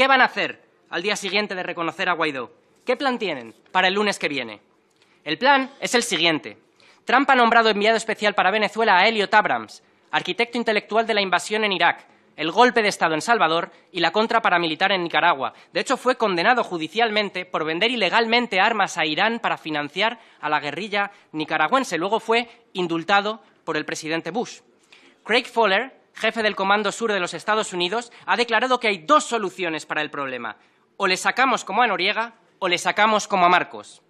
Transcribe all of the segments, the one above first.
¿Qué van a hacer al día siguiente de reconocer a Guaidó? ¿Qué plan tienen para el lunes que viene? El plan es el siguiente. Trump ha nombrado enviado especial para Venezuela a Elliot Abrams, arquitecto intelectual de la invasión en Irak, el golpe de Estado en Salvador y la contra paramilitar en Nicaragua. De hecho, fue condenado judicialmente por vender ilegalmente armas a Irán para financiar a la guerrilla nicaragüense. Luego fue indultado por el presidente Bush. Craig Fowler, jefe del Comando Sur de los Estados Unidos, ha declarado que hay dos soluciones para el problema. O le sacamos como a Noriega o le sacamos como a Marcos.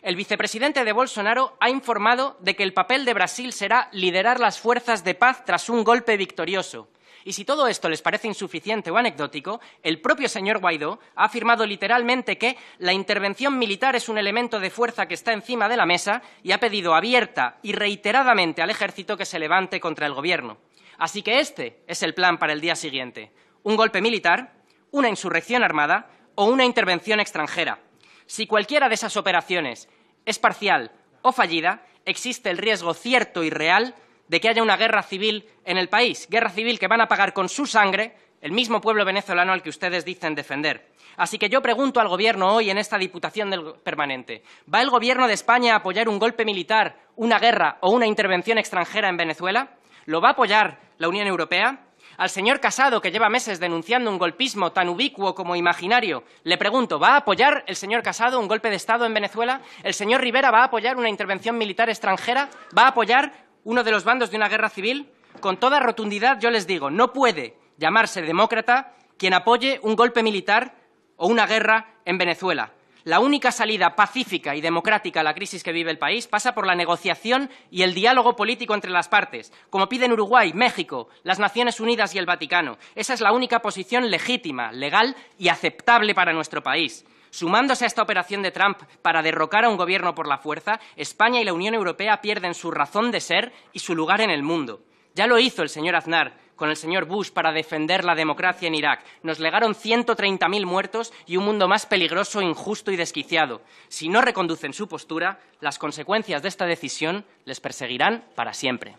El vicepresidente de Bolsonaro ha informado de que el papel de Brasil será liderar las fuerzas de paz tras un golpe victorioso. Y si todo esto les parece insuficiente o anecdótico, el propio señor Guaidó ha afirmado literalmente que la intervención militar es un elemento de fuerza que está encima de la mesa y ha pedido abierta y reiteradamente al ejército que se levante contra el gobierno. Así que este es el plan para el día siguiente. Un golpe militar, una insurrección armada o una intervención extranjera. Si cualquiera de esas operaciones es parcial o fallida, existe el riesgo cierto y real de que haya una guerra civil en el país, guerra civil que van a pagar con su sangre el mismo pueblo venezolano al que ustedes dicen defender. Así que yo pregunto al Gobierno hoy en esta Diputación Permanente, ¿va el Gobierno de España a apoyar un golpe militar, una guerra o una intervención extranjera en Venezuela? ¿Lo va a apoyar la Unión Europea? Al señor Casado, que lleva meses denunciando un golpismo tan ubicuo como imaginario, le pregunto, ¿va a apoyar el señor Casado un golpe de Estado en Venezuela? ¿El señor Rivera va a apoyar una intervención militar extranjera? ¿Va a apoyar uno de los bandos de una guerra civil? Con toda rotundidad yo les digo, no puede llamarse demócrata quien apoye un golpe militar o una guerra en Venezuela. La única salida pacífica y democrática a la crisis que vive el país pasa por la negociación y el diálogo político entre las partes, como piden Uruguay, México, las Naciones Unidas y el Vaticano. Esa es la única posición legítima, legal y aceptable para nuestro país. Sumándose a esta operación de Trump para derrocar a un gobierno por la fuerza, España y la Unión Europea pierden su razón de ser y su lugar en el mundo. Ya lo hizo el señor Aznar con el señor Bush para defender la democracia en Irak. Nos legaron 130.000 muertos y un mundo más peligroso, injusto y desquiciado. Si no reconducen su postura, las consecuencias de esta decisión les perseguirán para siempre.